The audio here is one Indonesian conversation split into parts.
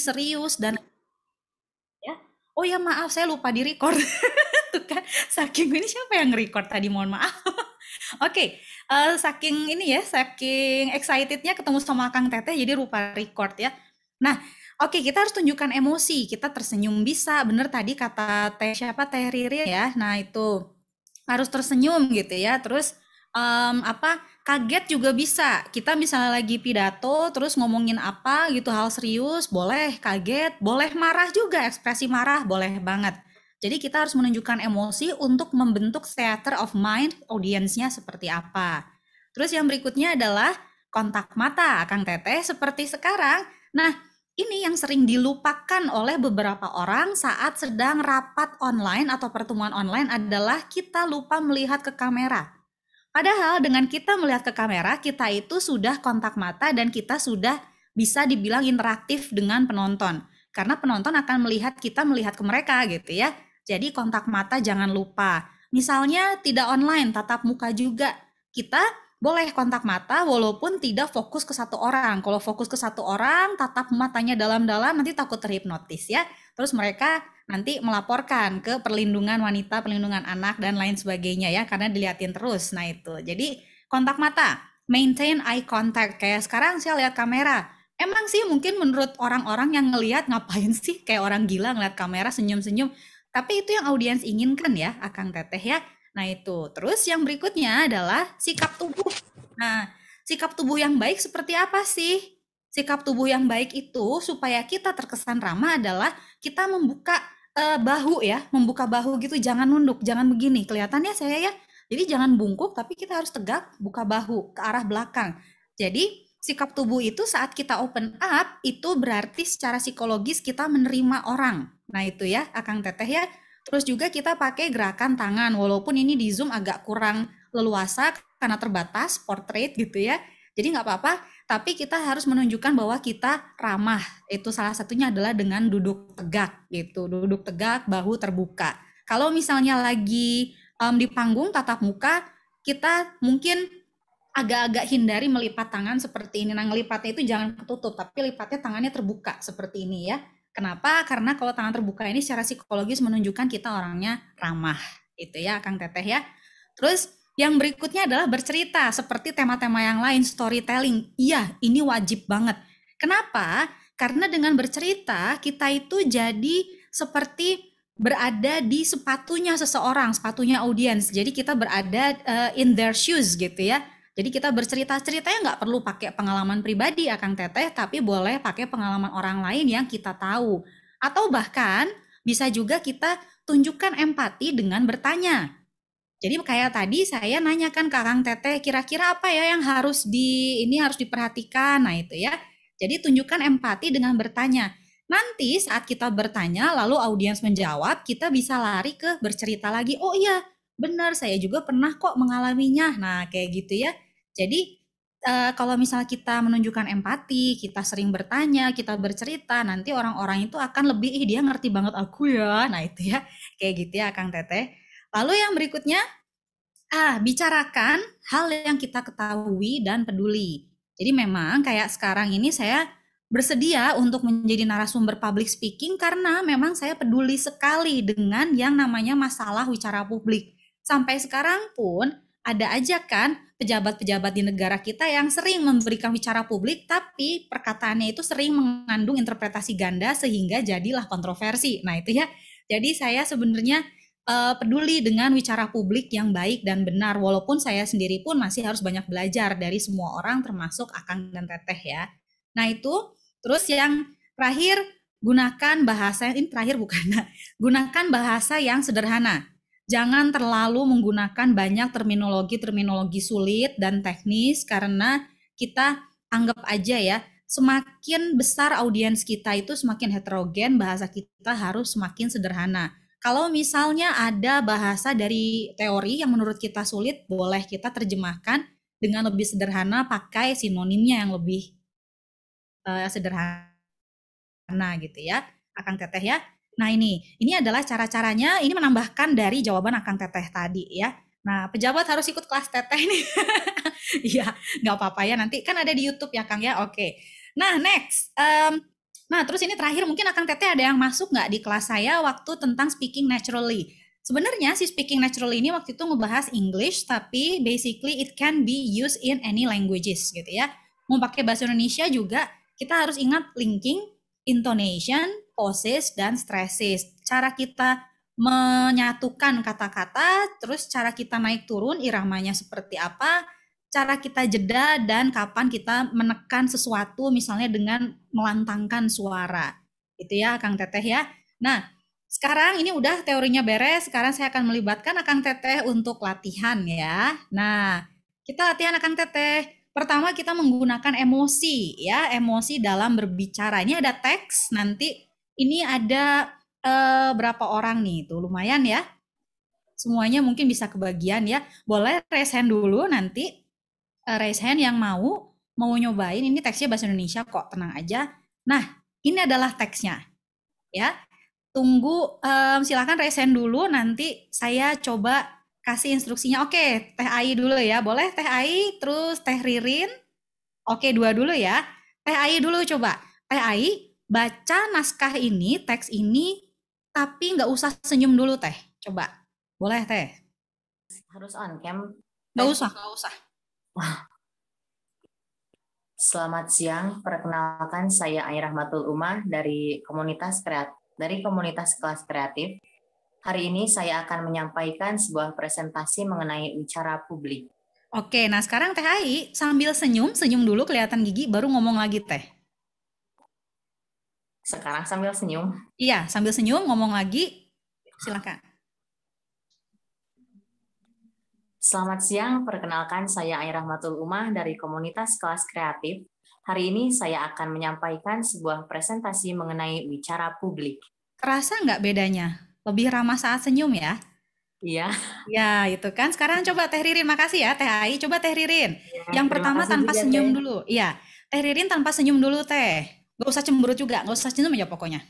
serius dan ya oh ya maaf saya lupa di record tuh kan saking ini siapa yang record tadi mohon maaf oke okay. uh, eh, saking ini ya saking excitednya ketemu sama Kang Teteh jadi lupa record ya nah Oke, kita harus tunjukkan emosi. Kita tersenyum bisa, bener tadi kata Teh siapa Teh Riri ya. Nah itu harus tersenyum gitu ya. Terus um, apa? kaget juga bisa. Kita misalnya lagi pidato, terus ngomongin apa gitu hal serius, boleh kaget, boleh marah juga, ekspresi marah boleh banget. Jadi kita harus menunjukkan emosi untuk membentuk theater of mind audiensnya seperti apa. Terus yang berikutnya adalah kontak mata, Kang Teteh seperti sekarang. Nah, ini yang sering dilupakan oleh beberapa orang saat sedang rapat online atau pertemuan online adalah kita lupa melihat ke kamera Padahal dengan kita melihat ke kamera, kita itu sudah kontak mata dan kita sudah bisa dibilang interaktif dengan penonton. Karena penonton akan melihat kita melihat ke mereka gitu ya. Jadi kontak mata jangan lupa. Misalnya tidak online, tatap muka juga. Kita boleh kontak mata walaupun tidak fokus ke satu orang. Kalau fokus ke satu orang, tatap matanya dalam-dalam nanti takut terhipnotis ya. Terus mereka nanti melaporkan ke perlindungan wanita, perlindungan anak dan lain sebagainya ya karena diliatin terus. Nah, itu. Jadi kontak mata, maintain eye contact kayak sekarang saya lihat kamera. Emang sih mungkin menurut orang-orang yang ngelihat ngapain sih kayak orang gila ngeliat kamera senyum-senyum. Tapi itu yang audiens inginkan ya, Akang Teteh ya. Nah, itu. Terus yang berikutnya adalah sikap tubuh. Nah, sikap tubuh yang baik seperti apa sih? Sikap tubuh yang baik itu supaya kita terkesan ramah adalah kita membuka uh, bahu ya, membuka bahu gitu jangan nunduk, jangan begini. Kelihatannya saya ya. Jadi jangan bungkuk tapi kita harus tegak, buka bahu ke arah belakang. Jadi sikap tubuh itu saat kita open up itu berarti secara psikologis kita menerima orang. Nah, itu ya Akang Teteh ya. Terus juga kita pakai gerakan tangan walaupun ini di Zoom agak kurang leluasa karena terbatas portrait gitu ya. Jadi nggak apa-apa tapi kita harus menunjukkan bahwa kita ramah. Itu salah satunya adalah dengan duduk tegak gitu, duduk tegak, bahu terbuka. Kalau misalnya lagi um, di panggung tatap muka, kita mungkin agak-agak hindari melipat tangan seperti ini. Nah, ngelipatnya itu jangan ketutup, tapi lipatnya tangannya terbuka seperti ini ya. Kenapa? Karena kalau tangan terbuka ini secara psikologis menunjukkan kita orangnya ramah, itu ya, Kang Teteh ya. Terus yang berikutnya adalah bercerita seperti tema-tema yang lain, storytelling. Iya, ini wajib banget. Kenapa? Karena dengan bercerita kita itu jadi seperti berada di sepatunya seseorang, sepatunya audiens. Jadi kita berada uh, in their shoes gitu ya. Jadi kita bercerita-ceritanya cerita nggak perlu pakai pengalaman pribadi Akang Teteh, tapi boleh pakai pengalaman orang lain yang kita tahu. Atau bahkan bisa juga kita tunjukkan empati dengan bertanya jadi kayak tadi saya nanyakan ke Kang Teteh kira-kira apa ya yang harus di ini harus diperhatikan. Nah, itu ya. Jadi tunjukkan empati dengan bertanya. Nanti saat kita bertanya lalu audiens menjawab, kita bisa lari ke bercerita lagi. Oh iya, benar saya juga pernah kok mengalaminya. Nah, kayak gitu ya. Jadi uh, kalau misal kita menunjukkan empati, kita sering bertanya, kita bercerita, nanti orang-orang itu akan lebih, ih dia ngerti banget aku ya, nah itu ya, kayak gitu ya Kang Teteh. Lalu yang berikutnya, ah bicarakan hal yang kita ketahui dan peduli. Jadi memang kayak sekarang ini saya bersedia untuk menjadi narasumber public speaking karena memang saya peduli sekali dengan yang namanya masalah wicara publik. Sampai sekarang pun ada aja kan pejabat-pejabat di negara kita yang sering memberikan wicara publik tapi perkataannya itu sering mengandung interpretasi ganda sehingga jadilah kontroversi. Nah, itu ya. Jadi saya sebenarnya uh, peduli dengan wicara publik yang baik dan benar walaupun saya sendiri pun masih harus banyak belajar dari semua orang termasuk Akang dan Teteh ya. Nah, itu terus yang terakhir gunakan bahasa ini terakhir bukan gunakan bahasa yang sederhana. Jangan terlalu menggunakan banyak terminologi-terminologi sulit dan teknis karena kita anggap aja ya semakin besar audiens kita itu semakin heterogen bahasa kita harus semakin sederhana kalau misalnya ada bahasa dari teori yang menurut kita sulit, boleh kita terjemahkan dengan lebih sederhana pakai sinonimnya yang lebih uh, sederhana gitu ya. Akang Teteh ya. Nah ini, ini adalah cara-caranya, ini menambahkan dari jawaban Akang Teteh tadi ya. Nah, pejabat harus ikut kelas teteh nih. Iya, nggak apa-apa ya. Nanti kan ada di YouTube ya, Kang ya. Oke. Nah, next. Um, Nah, terus ini terakhir mungkin akan Teteh ada yang masuk nggak di kelas saya waktu tentang speaking naturally. Sebenarnya si speaking naturally ini waktu itu ngebahas English, tapi basically it can be used in any languages gitu ya. Mau pakai bahasa Indonesia juga, kita harus ingat linking, intonation, poses, dan stresses. Cara kita menyatukan kata-kata, terus cara kita naik turun, iramanya seperti apa, cara kita jeda dan kapan kita menekan sesuatu misalnya dengan melantangkan suara. Gitu ya Kang Teteh ya. Nah, sekarang ini udah teorinya beres, sekarang saya akan melibatkan Kang Teteh untuk latihan ya. Nah, kita latihan Kang Teteh. Pertama kita menggunakan emosi ya, emosi dalam berbicara. Ini ada teks nanti ini ada eh, berapa orang nih itu lumayan ya. Semuanya mungkin bisa kebagian ya. Boleh resen dulu nanti uh, raise hand yang mau mau nyobain ini teksnya bahasa Indonesia kok tenang aja nah ini adalah teksnya ya tunggu um, silahkan raise hand dulu nanti saya coba kasih instruksinya oke teh Ai dulu ya boleh teh Ai terus teh Ririn oke dua dulu ya teh Ai dulu coba teh Ai baca naskah ini teks ini tapi nggak usah senyum dulu teh coba boleh teh harus on cam nggak usah nggak usah Selamat siang, perkenalkan saya Air Rahmatul Umar dari komunitas kreatif dari komunitas kelas kreatif. Hari ini saya akan menyampaikan sebuah presentasi mengenai wicara publik. Oke, nah sekarang Teh Ai sambil senyum, senyum dulu kelihatan gigi baru ngomong lagi Teh. Sekarang sambil senyum. Iya, sambil senyum ngomong lagi. Silakan. Selamat siang, perkenalkan saya Ayah Rahmatul Umah dari komunitas kelas kreatif. Hari ini saya akan menyampaikan sebuah presentasi mengenai wicara publik. Kerasa nggak bedanya? Lebih ramah saat senyum ya? Iya. Ya, itu kan. Sekarang coba Teh Ririn, makasih ya Teh Ai. Coba Teh Ririn. Ya, yang pertama tanpa juga, senyum teh. dulu. Iya. Teh Ririn tanpa senyum dulu Teh. Gak usah cemburu juga, gak usah senyum aja pokoknya.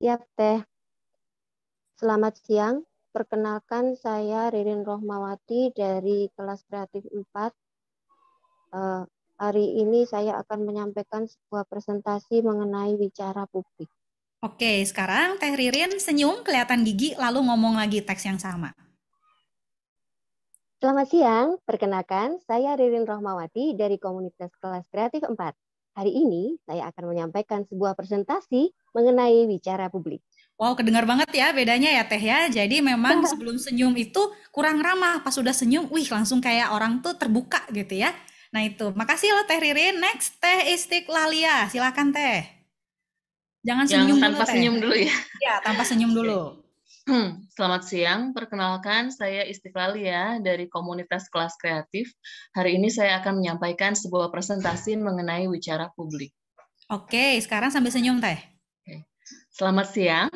Yap, Teh. Selamat siang. Perkenalkan saya Ririn Rohmawati dari kelas kreatif 4. Uh, eh, hari ini saya akan menyampaikan sebuah presentasi mengenai bicara publik. Oke, sekarang Teh Ririn senyum kelihatan gigi lalu ngomong lagi teks yang sama. Selamat siang, perkenalkan saya Ririn Rohmawati dari komunitas kelas kreatif 4. Hari ini saya akan menyampaikan sebuah presentasi mengenai bicara publik. Wow, kedengar banget ya bedanya ya Teh ya. Jadi memang iya. sebelum senyum itu kurang ramah, pas sudah senyum, wih langsung kayak orang tuh terbuka gitu ya. Nah itu, makasih loh Teh Ririn. Next Teh Istiqlalia, silakan Teh. Jangan senyum tanpa dulu, senyum dulu ya. Iya tanpa senyum dulu. Hmm, selamat siang, perkenalkan saya Istiqlalia dari komunitas kelas kreatif. Hari ini saya akan menyampaikan sebuah presentasi mengenai wicara publik. Oke, sekarang sambil senyum Teh. Selamat siang.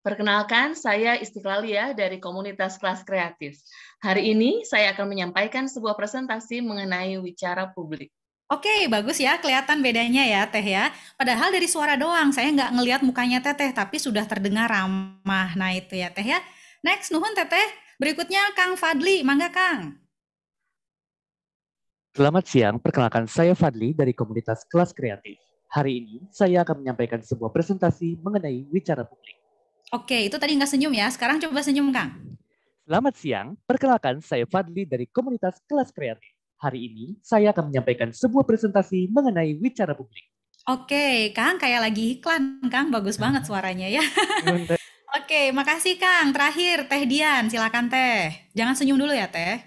Perkenalkan, saya Istiqlalia dari komunitas kelas kreatif. Hari ini saya akan menyampaikan sebuah presentasi mengenai wicara publik. Oke, bagus ya. Kelihatan bedanya ya, Teh ya. Padahal dari suara doang, saya nggak ngelihat mukanya Teteh, tapi sudah terdengar ramah. Nah, itu ya, Teh ya. Next, nuhun Teteh. Berikutnya Kang Fadli. Mangga, Kang. Selamat siang. Perkenalkan, saya Fadli dari komunitas kelas kreatif. Hari ini saya akan menyampaikan sebuah presentasi mengenai wicara publik. Oke, itu tadi nggak senyum ya. Sekarang coba senyum, Kang. Selamat siang. Perkenalkan, saya Fadli dari komunitas Kelas Kreatif. Hari ini saya akan menyampaikan sebuah presentasi mengenai wicara publik. Oke, Kang kayak lagi iklan, Kang. Bagus banget suaranya ya. Oke, makasih Kang. Terakhir, Teh Dian. Silakan Teh. Jangan senyum dulu ya, Teh.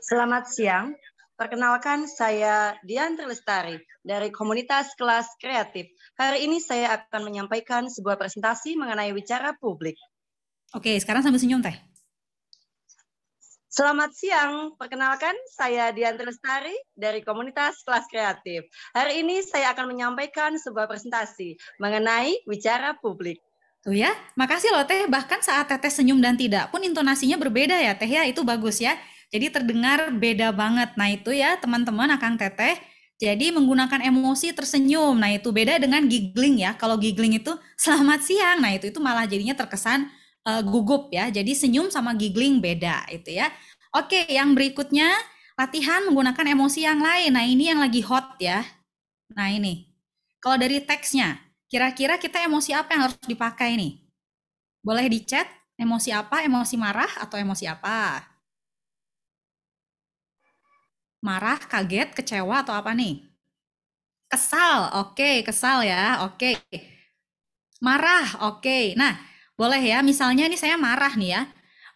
Selamat siang. Perkenalkan, saya Dian Trilestari dari komunitas kelas kreatif. Hari ini saya akan menyampaikan sebuah presentasi mengenai wicara publik. Oke, sekarang sambil senyum teh. Selamat siang, perkenalkan saya Dian Trilestari dari komunitas kelas kreatif. Hari ini saya akan menyampaikan sebuah presentasi mengenai wicara publik. Tuh ya, makasih loh Teh. Bahkan saat Teteh senyum dan tidak pun intonasinya berbeda ya Teh ya, itu bagus ya. Jadi terdengar beda banget. Nah itu ya teman-teman Akang Teteh. Jadi menggunakan emosi tersenyum. Nah itu beda dengan giggling ya. Kalau giggling itu selamat siang. Nah itu itu malah jadinya terkesan uh, gugup ya. Jadi senyum sama giggling beda itu ya. Oke, yang berikutnya latihan menggunakan emosi yang lain. Nah ini yang lagi hot ya. Nah ini. Kalau dari teksnya, kira-kira kita emosi apa yang harus dipakai nih? Boleh dicat emosi apa? Emosi marah atau emosi apa? Marah, kaget, kecewa atau apa nih? Kesal. Oke, okay, kesal ya. Oke. Okay. Marah. Oke. Okay. Nah, boleh ya. Misalnya ini saya marah nih ya.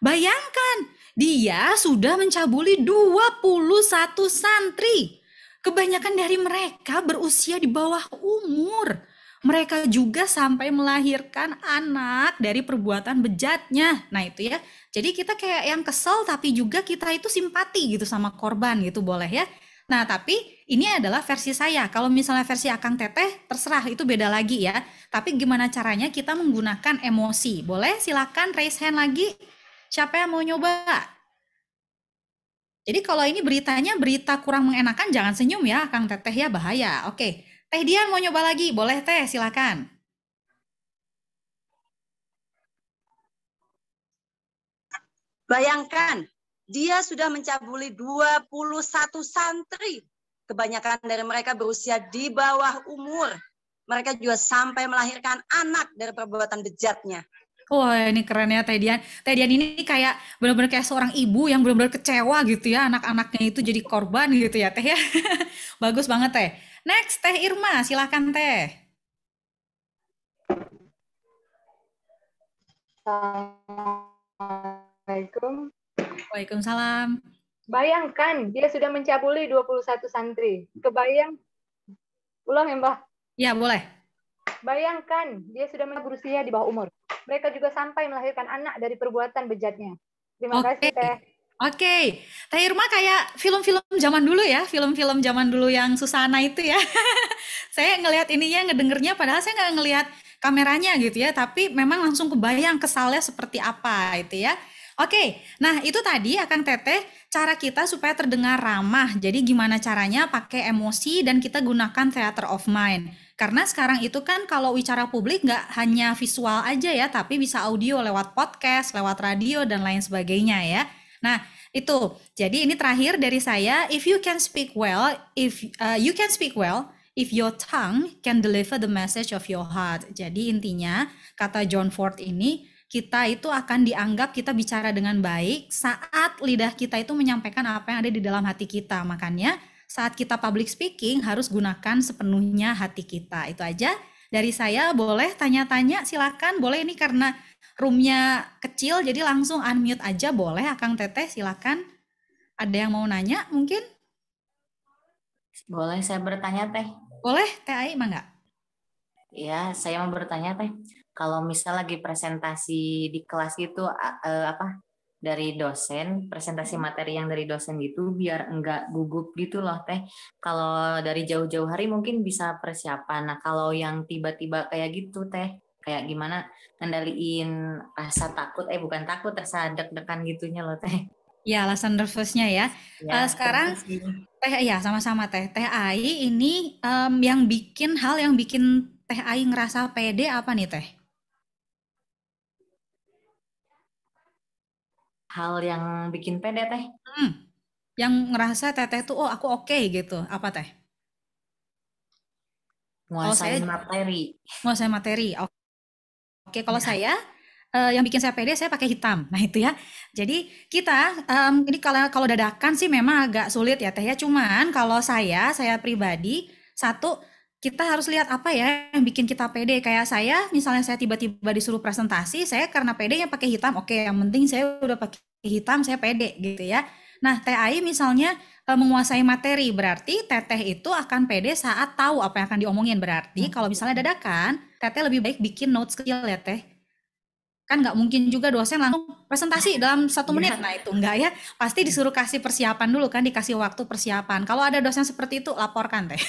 Bayangkan, dia sudah mencabuli 21 santri. Kebanyakan dari mereka berusia di bawah umur mereka juga sampai melahirkan anak dari perbuatan bejatnya. Nah, itu ya. Jadi kita kayak yang kesel tapi juga kita itu simpati gitu sama korban gitu boleh ya. Nah, tapi ini adalah versi saya. Kalau misalnya versi Akang Teteh, terserah itu beda lagi ya. Tapi gimana caranya kita menggunakan emosi? Boleh silakan raise hand lagi. Siapa yang mau nyoba? Jadi kalau ini beritanya berita kurang mengenakan jangan senyum ya Kang Teteh ya bahaya. Oke. Teh Dian mau nyoba lagi, boleh teh silakan. Bayangkan, dia sudah mencabuli 21 santri. Kebanyakan dari mereka berusia di bawah umur. Mereka juga sampai melahirkan anak dari perbuatan bejatnya. Wah ini keren ya Teh Dian. Teh Dian ini kayak benar-benar kayak seorang ibu yang benar-benar kecewa gitu ya anak-anaknya itu jadi korban gitu ya Teh ya. Bagus banget Teh. Next, Teh Irma, silahkan Teh. Assalamualaikum. Waalaikumsalam. Bayangkan dia sudah mencabuli 21 santri. Kebayang? Ulang ya Mbah? Ya, boleh. Bayangkan dia sudah berusia di bawah umur. Mereka juga sampai melahirkan anak dari perbuatan bejatnya. Terima okay. kasih Teh. Oke, okay. Teh Irma kayak film-film zaman dulu ya, film-film zaman dulu yang Susana itu ya. saya ngelihat ininya, ngedengernya, padahal saya nggak ngelihat kameranya gitu ya, tapi memang langsung kebayang kesalnya seperti apa itu ya. Oke, nah itu tadi ya Teteh cara kita supaya terdengar ramah. Jadi gimana caranya pakai emosi dan kita gunakan theater of mind. Karena sekarang itu kan kalau bicara publik nggak hanya visual aja ya, tapi bisa audio lewat podcast, lewat radio dan lain sebagainya ya. Nah, itu. Jadi ini terakhir dari saya, if you can speak well, if uh, you can speak well, if your tongue can deliver the message of your heart. Jadi intinya kata John Ford ini kita itu akan dianggap kita bicara dengan baik saat lidah kita itu menyampaikan apa yang ada di dalam hati kita. Makanya saat kita public speaking harus gunakan sepenuhnya hati kita. Itu aja dari saya boleh tanya-tanya silakan boleh ini karena roomnya kecil jadi langsung unmute aja boleh Akang Teteh silakan ada yang mau nanya mungkin boleh saya bertanya Teh boleh Teh Ai mangga ya saya mau bertanya Teh kalau misal lagi presentasi di kelas itu eh, apa dari dosen, presentasi hmm. materi yang dari dosen gitu biar enggak gugup gitu loh teh. Kalau dari jauh-jauh hari mungkin bisa persiapan. Nah, kalau yang tiba-tiba kayak gitu teh, kayak gimana ngendaliin rasa takut eh bukan takut rasa deg-degan gitunya loh teh. Ya, alasan nervousnya ya. ya uh, sekarang teh ya sama-sama teh. Teh Ai ini um, yang bikin hal yang bikin teh Ai ngerasa pede apa nih teh? hal yang bikin pede teh? Hmm. Yang ngerasa teteh tuh oh aku oke okay, gitu. Apa teh? Nguasain oh, saya, materi. saya materi. Oke. Oke, kalau nah. saya uh, yang bikin saya pede saya pakai hitam. Nah, itu ya. Jadi kita um, ini kalau kalau dadakan sih memang agak sulit ya teh ya. Cuman kalau saya saya pribadi satu kita harus lihat apa ya yang bikin kita pede. Kayak saya, misalnya saya tiba-tiba disuruh presentasi, saya karena pede yang pakai hitam. Oke, yang penting saya udah pakai hitam, saya pede gitu ya. Nah, TAI misalnya e, menguasai materi, berarti teteh itu akan pede saat tahu apa yang akan diomongin. Berarti hmm. kalau misalnya dadakan, teteh lebih baik bikin notes kecil ya teh kan nggak mungkin juga dosen langsung presentasi dalam satu iya. menit nah itu enggak ya pasti disuruh kasih persiapan dulu kan dikasih waktu persiapan kalau ada dosen seperti itu laporkan teh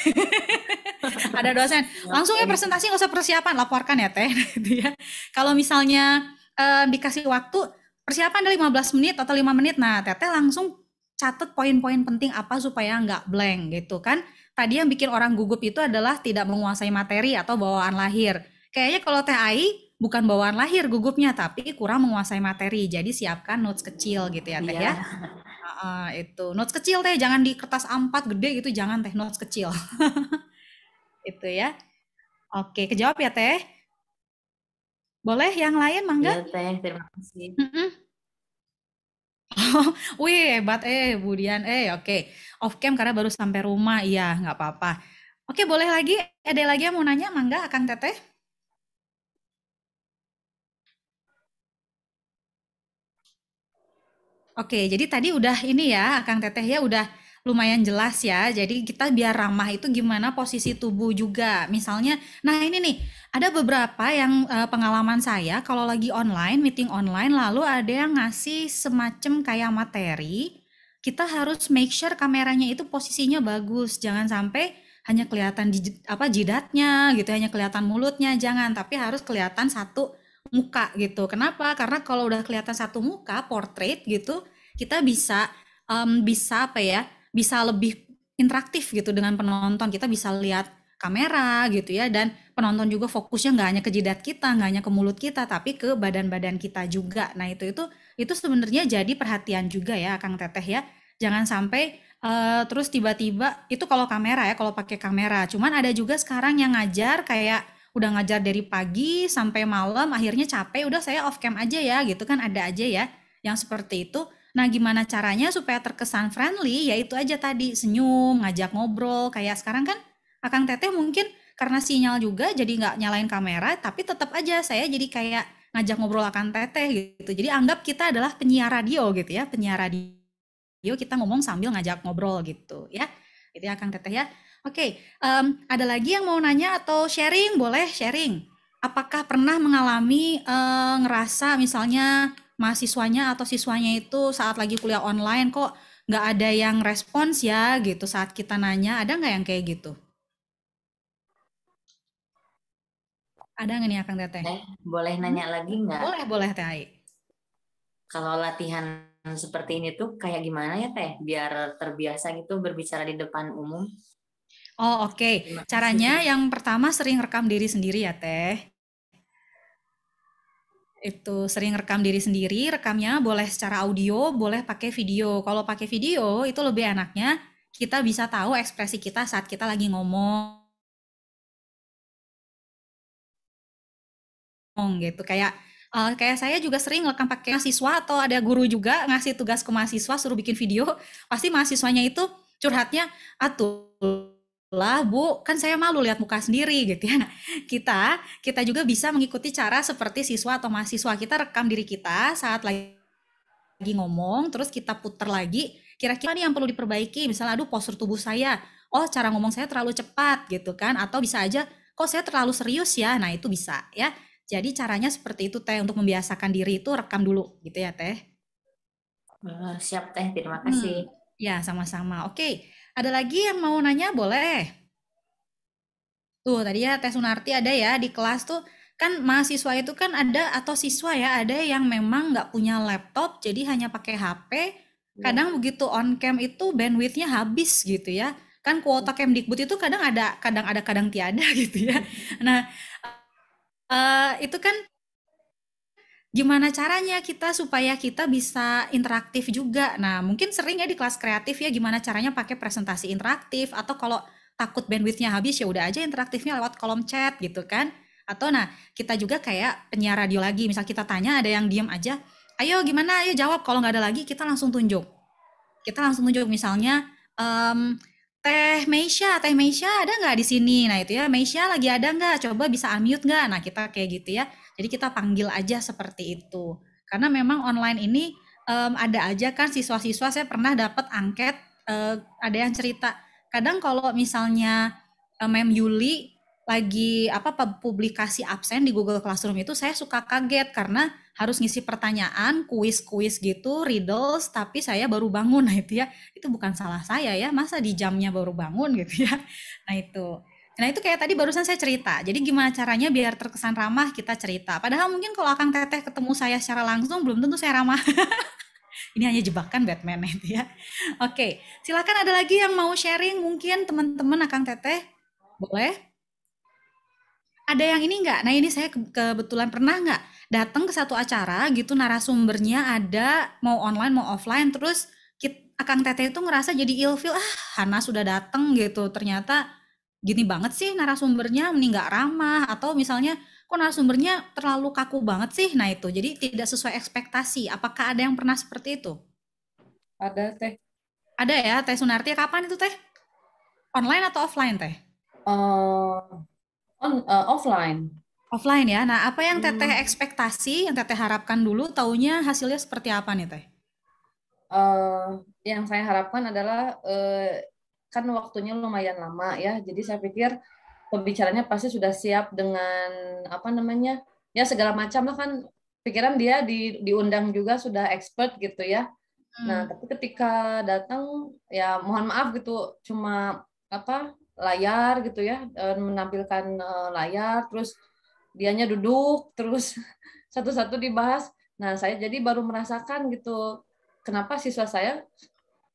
ada dosen langsung ya presentasi nggak usah persiapan laporkan ya teh gitu ya kalau misalnya eh, dikasih waktu persiapan ada 15 menit atau 5 menit nah teteh langsung catat poin-poin penting apa supaya nggak blank gitu kan tadi yang bikin orang gugup itu adalah tidak menguasai materi atau bawaan lahir kayaknya kalau teh Ai bukan bawaan lahir gugupnya tapi kurang menguasai materi jadi siapkan notes kecil gitu ya teh yeah. ya uh, itu notes kecil teh jangan di kertas A4 gede gitu jangan teh notes kecil itu ya oke kejawab ya teh boleh yang lain mangga ya, teh terima kasih wih hebat eh Budian eh oke okay. off cam karena baru sampai rumah iya nggak apa-apa oke boleh lagi ada lagi yang mau nanya mangga Kang teteh Oke, jadi tadi udah ini ya, Kang Teteh ya udah lumayan jelas ya. Jadi kita biar ramah itu gimana posisi tubuh juga. Misalnya, nah ini nih, ada beberapa yang eh, pengalaman saya kalau lagi online, meeting online lalu ada yang ngasih semacam kayak materi, kita harus make sure kameranya itu posisinya bagus. Jangan sampai hanya kelihatan di, apa jidatnya gitu, ya, hanya kelihatan mulutnya, jangan, tapi harus kelihatan satu muka gitu. Kenapa? Karena kalau udah kelihatan satu muka portrait gitu, kita bisa um, bisa apa ya? Bisa lebih interaktif gitu dengan penonton. Kita bisa lihat kamera gitu ya dan penonton juga fokusnya nggak hanya ke jidat kita, nggak hanya ke mulut kita, tapi ke badan-badan kita juga. Nah itu itu itu sebenarnya jadi perhatian juga ya Kang Teteh ya. Jangan sampai uh, terus tiba-tiba itu kalau kamera ya, kalau pakai kamera. Cuman ada juga sekarang yang ngajar kayak udah ngajar dari pagi sampai malam akhirnya capek udah saya off cam aja ya gitu kan ada aja ya yang seperti itu nah gimana caranya supaya terkesan friendly ya itu aja tadi senyum ngajak ngobrol kayak sekarang kan akang teteh mungkin karena sinyal juga jadi nggak nyalain kamera tapi tetap aja saya jadi kayak ngajak ngobrol akang teteh gitu jadi anggap kita adalah penyiar radio gitu ya penyiar radio kita ngomong sambil ngajak ngobrol gitu ya itu ya kang teteh ya Oke, okay. um, ada lagi yang mau nanya atau sharing? Boleh sharing. Apakah pernah mengalami uh, ngerasa misalnya mahasiswanya atau siswanya itu saat lagi kuliah online kok nggak ada yang respons ya gitu saat kita nanya, ada nggak yang kayak gitu? Ada nggak nih Akang Teteh? Eh, boleh nanya hmm, lagi nggak? Boleh, boleh Teh Ai. Kalau latihan seperti ini tuh kayak gimana ya Teh? Biar terbiasa gitu berbicara di depan umum. Oh oke, okay. Nah, caranya yang pertama sering rekam diri sendiri ya teh. Itu sering rekam diri sendiri, rekamnya boleh secara audio, boleh pakai video. Kalau pakai video itu lebih enaknya kita bisa tahu ekspresi kita saat kita lagi ngomong. gitu kayak uh, kayak saya juga sering rekam pakai mahasiswa atau ada guru juga ngasih tugas ke mahasiswa suruh bikin video pasti mahasiswanya itu curhatnya atuh lah Bu, kan saya malu lihat muka sendiri gitu ya. kita kita juga bisa mengikuti cara seperti siswa atau mahasiswa kita rekam diri kita saat lagi ngomong, terus kita putar lagi, kira-kira ini yang perlu diperbaiki, misalnya aduh postur tubuh saya, oh cara ngomong saya terlalu cepat gitu kan, atau bisa aja kok saya terlalu serius ya, nah itu bisa ya. Jadi caranya seperti itu teh untuk membiasakan diri itu rekam dulu gitu ya teh. siap teh, terima hmm. kasih. Hmm, ya sama-sama. Oke. Okay. Ada lagi yang mau nanya boleh? Tuh tadi ya tes Sunarti ada ya di kelas tuh kan mahasiswa itu kan ada atau siswa ya ada yang memang nggak punya laptop jadi hanya pakai HP. Iya. Kadang yeah. begitu on cam itu bandwidthnya habis gitu ya. Kan kuota cam iya. Kemdikbud itu kadang ada, kadang ada, kadang tiada gitu ya. Nah, uh, itu kan gimana caranya kita supaya kita bisa interaktif juga. Nah, mungkin sering ya di kelas kreatif ya gimana caranya pakai presentasi interaktif atau kalau takut bandwidthnya habis ya udah aja interaktifnya lewat kolom chat gitu kan. Atau nah, kita juga kayak penyiar radio lagi, misal kita tanya ada yang diem aja, ayo gimana, ayo jawab. Kalau nggak ada lagi kita langsung tunjuk. Kita langsung tunjuk misalnya, um, Teh Meisha, Teh Meisha ada nggak di sini? Nah itu ya, Meisha lagi ada nggak? Coba bisa unmute nggak? Nah kita kayak gitu ya jadi kita panggil aja seperti itu. Karena memang online ini um, ada aja kan siswa-siswa saya pernah dapat angket uh, ada yang cerita kadang kalau misalnya Mem Yuli lagi apa publikasi absen di Google Classroom itu saya suka kaget karena harus ngisi pertanyaan, kuis-kuis gitu, riddles, tapi saya baru bangun. Nah itu ya, itu bukan salah saya ya, masa di jamnya baru bangun gitu ya. Nah itu. Nah itu kayak tadi barusan saya cerita. Jadi gimana caranya biar terkesan ramah kita cerita. Padahal mungkin kalau Akang Teteh ketemu saya secara langsung belum tentu saya ramah. Ini hanya jebakan Batman itu ya. Oke, silakan ada lagi yang mau sharing mungkin teman-teman Akang Teteh. Boleh? Ada yang ini enggak? Nah ini saya kebetulan pernah enggak datang ke satu acara gitu narasumbernya ada mau online mau offline terus Akang Teteh itu ngerasa jadi ilfil ah Hana sudah datang gitu ternyata gini banget sih narasumbernya nggak ramah atau misalnya kok narasumbernya terlalu kaku banget sih nah itu jadi tidak sesuai ekspektasi apakah ada yang pernah seperti itu ada teh ada ya teh Sunarti kapan itu teh online atau offline teh uh, on uh, offline offline ya nah apa yang teteh hmm. ekspektasi yang teteh harapkan dulu taunya hasilnya seperti apa nih teh uh, yang saya harapkan adalah uh, kan waktunya lumayan lama ya. Jadi saya pikir pembicaranya pasti sudah siap dengan apa namanya ya segala macam lah kan pikiran dia di, diundang juga sudah expert gitu ya. Nah, hmm. Nah tapi ketika datang ya mohon maaf gitu cuma apa layar gitu ya menampilkan eh, layar terus dianya duduk terus satu-satu dibahas. Nah saya jadi baru merasakan gitu kenapa siswa saya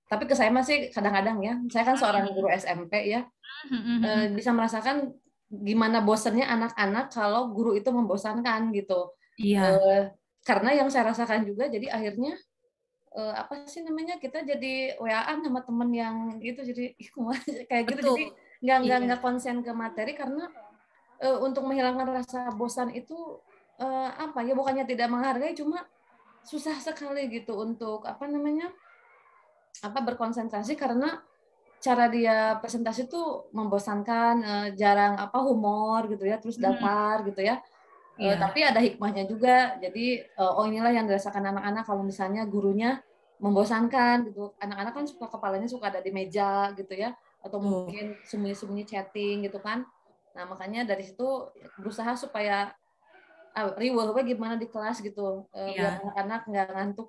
tapi ke saya masih kadang-kadang ya saya kan seorang guru hmm. SMP ya hmm, hmm, eh, bisa merasakan gimana bosannya anak-anak kalau guru itu membosankan gitu iya eh, karena yang saya rasakan juga jadi akhirnya e, apa sih namanya kita jadi waan sama temen yang gitu, jadi kayak gitu Betul. jadi nggak nggak iya. nggak konsen ke materi karena e, untuk menghilangkan rasa bosan itu e, apa ya bukannya tidak menghargai cuma susah sekali gitu untuk apa namanya apa berkonsentrasi karena cara dia presentasi itu membosankan eh, jarang apa humor gitu ya terus hmm. datar hmm. gitu ya yeah. Iya. tapi ada hikmahnya juga jadi eh, oh inilah yang dirasakan anak-anak kalau misalnya gurunya membosankan gitu anak-anak kan suka kepalanya suka ada di meja gitu ya atau mungkin sembunyi-sembunyi chatting gitu kan nah makanya dari situ berusaha supaya ah, riwah gimana di kelas gitu yeah. Iya. biar anak-anak nggak ngantuk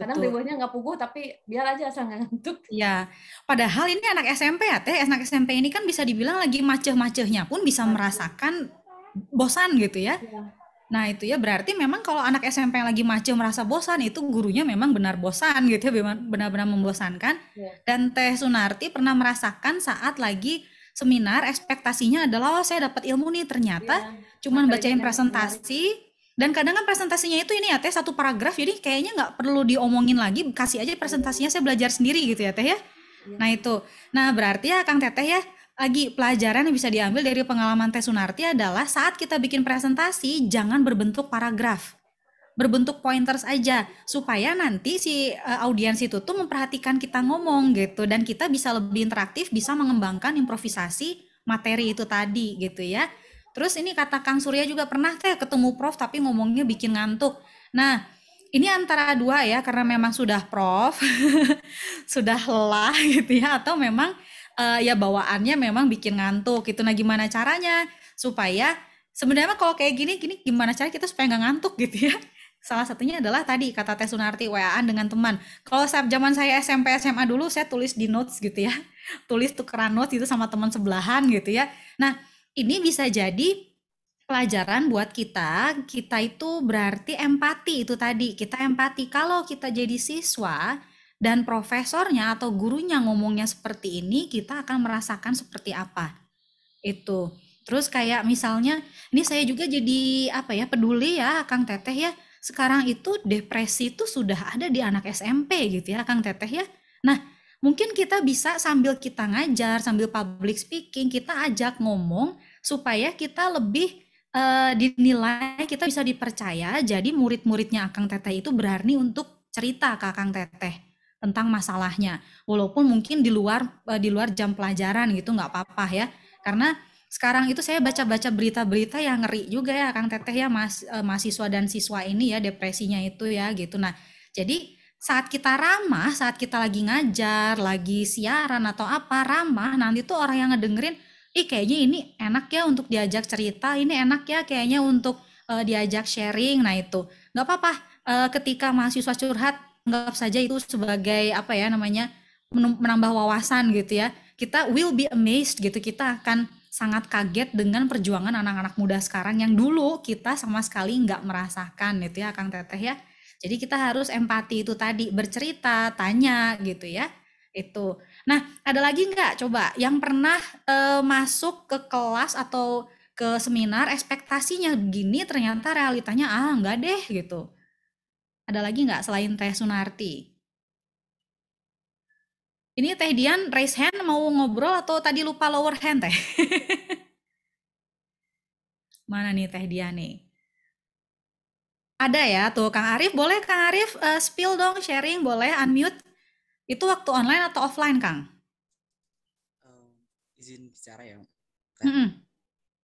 kadang Betul. nggak puguh tapi biar aja asal nggak ngantuk ya padahal ini anak SMP ya teh anak SMP ini kan bisa dibilang lagi maceh-macehnya pun bisa merasakan bosan gitu ya. ya Nah itu ya berarti memang kalau anak SMP yang lagi macem merasa bosan itu gurunya memang benar bosan gitu ya benar-benar membosankan. ya. Dan Teh Sunarti pernah merasakan saat lagi seminar ekspektasinya adalah oh saya dapat ilmu nih ternyata ya. cuman bacain presentasi dan kadang kan presentasinya itu ini ya teh satu paragraf jadi kayaknya nggak perlu diomongin lagi kasih aja presentasinya saya belajar sendiri gitu ya teh ya. ya. Nah itu. Nah berarti ya Kang Teteh ya lagi pelajaran yang bisa diambil dari pengalaman Teh Sunarti adalah saat kita bikin presentasi jangan berbentuk paragraf berbentuk pointers aja supaya nanti si eh, audiens itu tuh memperhatikan kita ngomong gitu dan kita bisa lebih interaktif bisa mengembangkan improvisasi materi itu tadi gitu ya Terus ini kata Kang Surya juga pernah teh ketemu Prof tapi ngomongnya bikin ngantuk. Nah, ini antara dua ya karena memang sudah prof sudah lelah gitu ya atau memang uh, ya bawaannya memang bikin ngantuk Itu nah gimana caranya supaya sebenarnya kalau kayak gini gini gimana cara kita supaya nggak ngantuk gitu ya salah satunya adalah tadi kata Teh Sunarti waan dengan teman kalau saat zaman saya SMP SMA dulu saya tulis di notes gitu ya tulis tukeran notes itu sama teman sebelahan gitu ya nah ini bisa jadi pelajaran buat kita. Kita itu berarti empati itu tadi. Kita empati kalau kita jadi siswa dan profesornya atau gurunya ngomongnya seperti ini, kita akan merasakan seperti apa. Itu. Terus kayak misalnya ini saya juga jadi apa ya peduli ya Kang Teteh ya. Sekarang itu depresi itu sudah ada di anak SMP gitu ya Kang Teteh ya. Nah, mungkin kita bisa sambil kita ngajar, sambil public speaking, kita ajak ngomong supaya kita lebih uh, dinilai, kita bisa dipercaya. Jadi murid-muridnya Akang Teteh itu berani untuk cerita ke Akang Teteh tentang masalahnya, walaupun mungkin di luar uh, di luar jam pelajaran gitu nggak apa-apa ya, karena sekarang itu saya baca-baca berita-berita yang ngeri juga ya Kang Teteh ya mas, uh, mahasiswa dan siswa ini ya depresinya itu ya gitu. Nah, jadi saat kita ramah, saat kita lagi ngajar, lagi siaran atau apa ramah, nanti tuh orang yang ngedengerin, ih kayaknya ini enak ya untuk diajak cerita, ini enak ya kayaknya untuk uh, diajak sharing. Nah itu nggak apa-apa uh, ketika mahasiswa curhat, anggap saja itu sebagai apa ya namanya menambah wawasan gitu ya. Kita will be amazed gitu, kita akan sangat kaget dengan perjuangan anak-anak muda sekarang yang dulu kita sama sekali nggak merasakan gitu ya Kang Teteh ya jadi kita harus empati itu tadi, bercerita, tanya gitu ya. Itu. Nah, ada lagi nggak coba yang pernah e, masuk ke kelas atau ke seminar ekspektasinya gini ternyata realitanya ah nggak deh gitu. Ada lagi nggak selain Teh Sunarti? Ini Teh Dian raise hand mau ngobrol atau tadi lupa lower hand Teh? Ya? Mana nih Teh Dian nih? Ada ya tuh Kang Arif, boleh Kang Arif uh, spill dong sharing, boleh unmute. Itu waktu online atau offline, Kang? Uh, izin bicara ya. -hmm.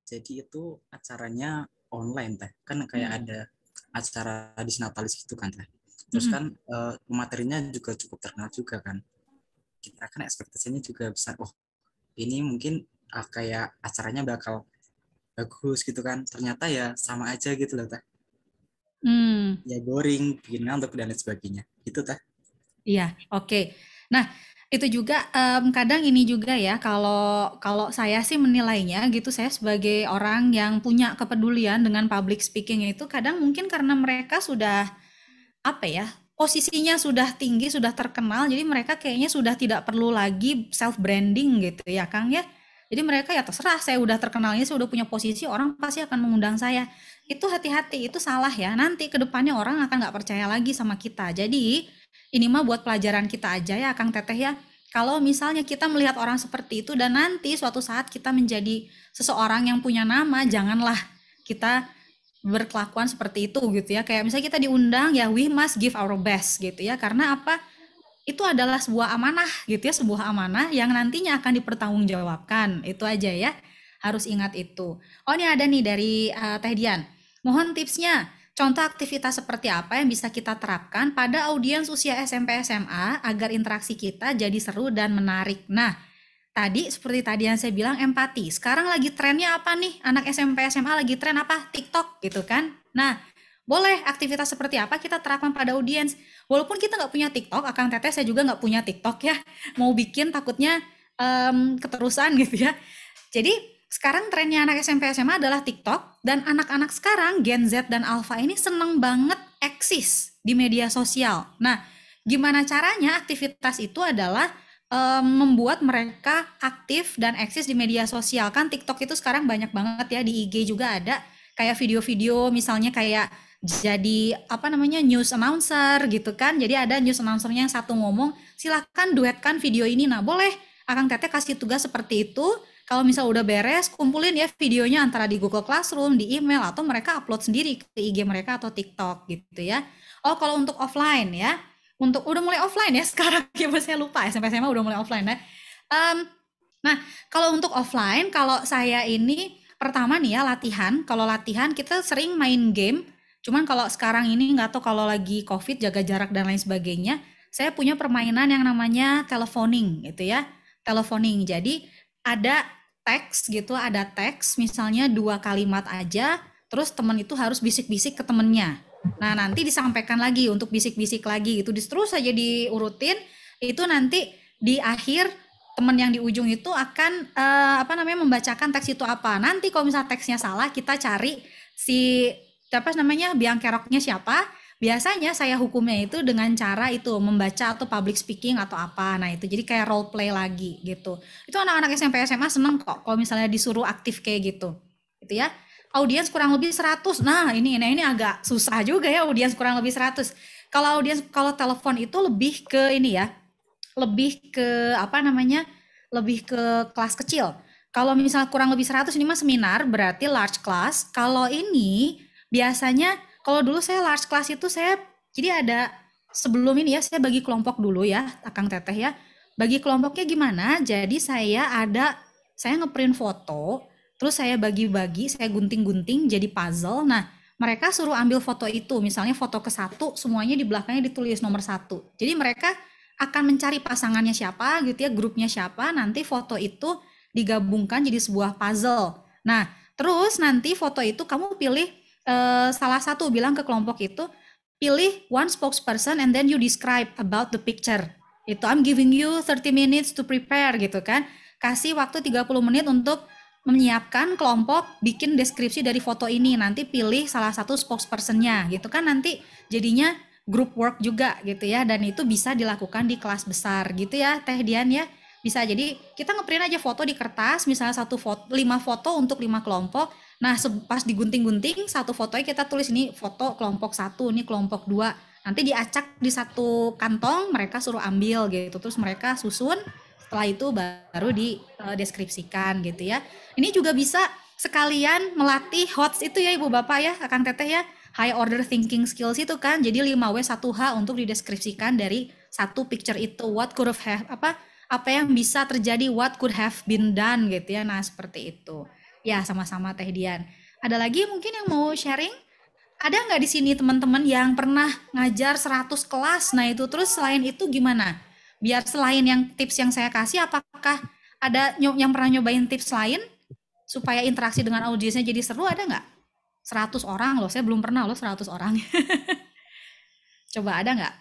Jadi itu acaranya online, teh. Kan kayak -hmm. ada acara Natalis gitu kan, teh. Terus -hmm. kan uh, materinya juga cukup terkenal juga kan. Kita kan ekspektasinya juga besar. Oh, ini mungkin uh, kayak acaranya bakal bagus gitu kan. Ternyata ya sama aja gitu loh, teh Hmm. Ya boring, bikin ngantuk dan lain sebagainya. Itu tah. Iya, oke. Okay. Nah, itu juga um, kadang ini juga ya kalau kalau saya sih menilainya gitu saya sebagai orang yang punya kepedulian dengan public speaking itu kadang mungkin karena mereka sudah apa ya posisinya sudah tinggi sudah terkenal jadi mereka kayaknya sudah tidak perlu lagi self branding gitu ya Kang ya jadi mereka ya terserah saya udah terkenalnya saya udah punya posisi orang pasti akan mengundang saya itu hati-hati itu salah ya nanti kedepannya orang akan nggak percaya lagi sama kita jadi ini mah buat pelajaran kita aja ya Kang Teteh ya kalau misalnya kita melihat orang seperti itu dan nanti suatu saat kita menjadi seseorang yang punya nama janganlah kita berkelakuan seperti itu gitu ya kayak misalnya kita diundang ya we must give our best gitu ya karena apa itu adalah sebuah amanah gitu ya sebuah amanah yang nantinya akan dipertanggungjawabkan itu aja ya harus ingat itu oh ini ada nih dari uh, Teh Dian Mohon tipsnya, contoh aktivitas seperti apa yang bisa kita terapkan pada audiens usia SMP SMA agar interaksi kita jadi seru dan menarik. Nah, tadi seperti tadi yang saya bilang empati. Sekarang lagi trennya apa nih? Anak SMP SMA lagi tren apa? TikTok gitu kan? Nah, boleh aktivitas seperti apa kita terapkan pada audiens. Walaupun kita nggak punya TikTok, akang teteh saya juga nggak punya TikTok ya. Mau bikin takutnya um, keterusan gitu ya. Jadi sekarang trennya anak SMP SMA adalah TikTok dan anak-anak sekarang Gen Z dan Alpha ini seneng banget eksis di media sosial. Nah, gimana caranya aktivitas itu adalah um, membuat mereka aktif dan eksis di media sosial. Kan TikTok itu sekarang banyak banget ya di IG juga ada kayak video-video misalnya kayak jadi apa namanya news announcer gitu kan. Jadi ada news announcernya yang satu ngomong, silahkan duetkan video ini. Nah, boleh Akang Teteh kasih tugas seperti itu kalau misal udah beres, kumpulin ya videonya antara di Google Classroom, di email, atau mereka upload sendiri ke IG mereka atau TikTok gitu ya. Oh kalau untuk offline ya, untuk udah mulai offline ya sekarang ya saya lupa SMP SMA udah mulai offline ya. Um, nah kalau untuk offline, kalau saya ini pertama nih ya latihan. Kalau latihan kita sering main game. Cuman kalau sekarang ini nggak tahu kalau lagi COVID jaga jarak dan lain sebagainya, saya punya permainan yang namanya teleponing gitu ya teleponing jadi ada teks gitu, ada teks misalnya dua kalimat aja, terus teman itu harus bisik-bisik ke temennya. Nah nanti disampaikan lagi untuk bisik-bisik lagi gitu, terus saja diurutin, itu nanti di akhir teman yang di ujung itu akan uh, apa namanya membacakan teks itu apa. Nanti kalau misalnya teksnya salah, kita cari si siapa namanya biang keroknya siapa, Biasanya saya hukumnya itu dengan cara itu membaca atau public speaking atau apa. Nah, itu jadi kayak role play lagi gitu. Itu anak-anak SMP SMA seneng kok kalau misalnya disuruh aktif kayak gitu. Gitu ya. Audiens kurang lebih 100. Nah, ini nah ini agak susah juga ya audiens kurang lebih 100. Kalau audiens kalau telepon itu lebih ke ini ya. Lebih ke apa namanya? Lebih ke kelas kecil. Kalau misalnya kurang lebih 100 ini mah seminar berarti large class. Kalau ini biasanya kalau dulu saya large class itu saya jadi ada sebelum ini ya saya bagi kelompok dulu ya, Akang Teteh ya. Bagi kelompoknya gimana? Jadi saya ada saya ngeprint foto, terus saya bagi-bagi, saya gunting-gunting jadi puzzle. Nah, mereka suruh ambil foto itu, misalnya foto ke satu, semuanya di belakangnya ditulis nomor satu. Jadi mereka akan mencari pasangannya siapa gitu ya, grupnya siapa, nanti foto itu digabungkan jadi sebuah puzzle. Nah, terus nanti foto itu kamu pilih Eh, salah satu bilang ke kelompok itu pilih one spokesperson and then you describe about the picture. Itu I'm giving you 30 minutes to prepare gitu kan. Kasih waktu 30 menit untuk menyiapkan kelompok bikin deskripsi dari foto ini. Nanti pilih salah satu spokespersonnya gitu kan nanti jadinya group work juga gitu ya dan itu bisa dilakukan di kelas besar gitu ya Teh Dian ya bisa jadi kita ngeprint aja foto di kertas misalnya satu foto lima foto untuk lima kelompok Nah, pas digunting-gunting satu fotonya kita tulis ini foto kelompok satu, ini kelompok dua. Nanti diacak di satu kantong, mereka suruh ambil gitu. Terus mereka susun, setelah itu baru dideskripsikan eh, gitu ya. Ini juga bisa sekalian melatih HOTS itu ya Ibu Bapak ya, akan Teteh ya. High order thinking skills itu kan jadi 5W1H untuk dideskripsikan dari satu picture itu what could have apa apa yang bisa terjadi what could have been done gitu ya. Nah, seperti itu. Ya, sama-sama Teh Dian. Ada lagi mungkin yang mau sharing? Ada nggak di sini teman-teman yang pernah ngajar 100 kelas? Nah, itu terus selain itu gimana? Biar selain yang tips yang saya kasih, apakah ada yang pernah nyobain tips lain supaya interaksi dengan audiensnya jadi seru ada nggak? 100 orang loh, saya belum pernah loh 100 orang. Coba ada nggak?